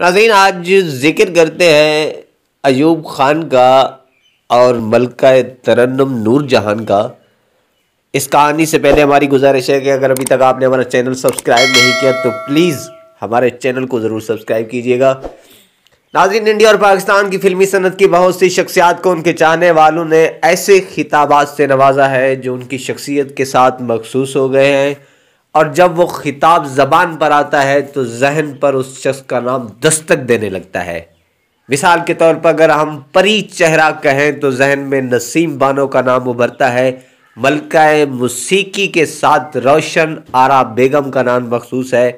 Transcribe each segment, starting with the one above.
नाजीन आज जिक्र करते हैं अयूब खान का और मलका तरन्नम नूर जहान का इस कहानी से पहले हमारी गुजारिश है कि अगर अभी तक आपने हमारा चैनल सब्सक्राइब नहीं किया तो प्लीज़ हमारे चैनल को ज़रूर सब्सक्राइब कीजिएगा नाजरीन इंडिया और पाकिस्तान की फिल्मी सनत की बहुत सी शख्सियात को उनके चाहने वालों ने ऐसे खिताबात से नवाजा है जो उनकी शख्सियत के साथ मखसूस हो गए हैं और जब वो खिताब ज़बान पर आता है तो जहन पर उस शख्स का नाम दस्तक देने लगता है मिसाल के तौर पर अगर हम परी चेहरा कहें तो जहन में नसीम बानो का नाम उभरता है मलका मसीकी के साथ रोशन आरा बेगम का नाम मखसूस है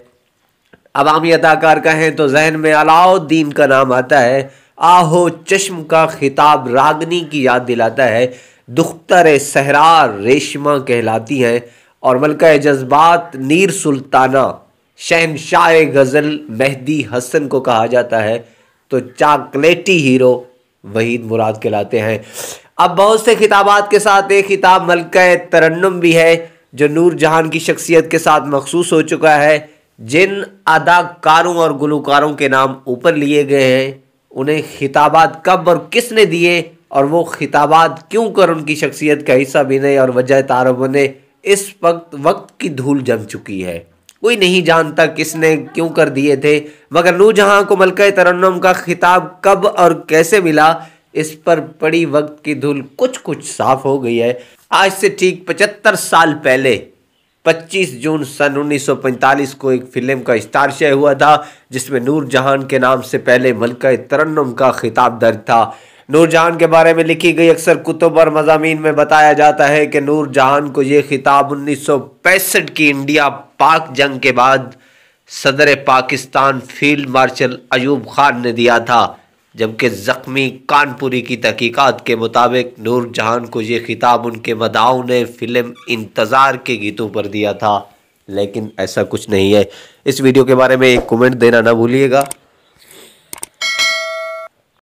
अवामी अदाकार कहें तो जहन में अलाउद्दीन का नाम आता है आहो चश्म का खिताब रागनी की याद दिलाता है दुख्तर सहरा रेशमा कहलाती हैं और मलका जज्बात नीर सुल्ताना शहनशाह गज़ल मेहदी हसन को कहा जाता है तो चाकलेटी हीरो वहीद मुराद कहलाते हैं अब बहुत से खिताबात के साथ एक खिताब मलका तरन्नम भी है जो नूर जहान की शख्सियत के साथ मखसूस हो चुका है जिन अदाकारों और गुलकारों के नाम ऊपर लिए गए हैं उन्हें खिताबात कब और किसने दिए और वो खिताबात क्यों कर उनकी शख्सियत का हिस्सा भी नहीं और वजह तारों बने इस वक्त वक्त की धूल जम चुकी है कोई नहीं जानता किसने क्यों कर दिए थे मगर नूरजहाँ को मलक तरन्नम का खिताब कब और कैसे मिला इस पर पड़ी वक्त की धूल कुछ कुछ साफ हो गई है आज से ठीक पचहत्तर साल पहले 25 जून सन 1945 को एक फिल्म का स्टारशय हुआ था जिसमें नूरजहान के नाम से पहले मलका तरन्नम का खिताब दर्ज था नूरजहान के बारे में लिखी गई अक्सर कुतुब और मजामी में बताया जाता है कि नूरजहान को ये खिताब उन्नीस की इंडिया पाक जंग के बाद सदर पाकिस्तान फील्ड मार्शल अयूब खान ने दिया था जबकि ज़ख्मी कानपुरी की तहकीक़ात के मुताबिक नूर जहान को ये खिताब उनके मदाओं ने फ़िल्म इंतज़ार के गीतों पर दिया था लेकिन ऐसा कुछ नहीं है इस वीडियो के बारे में एक कमेंट देना ना भूलिएगा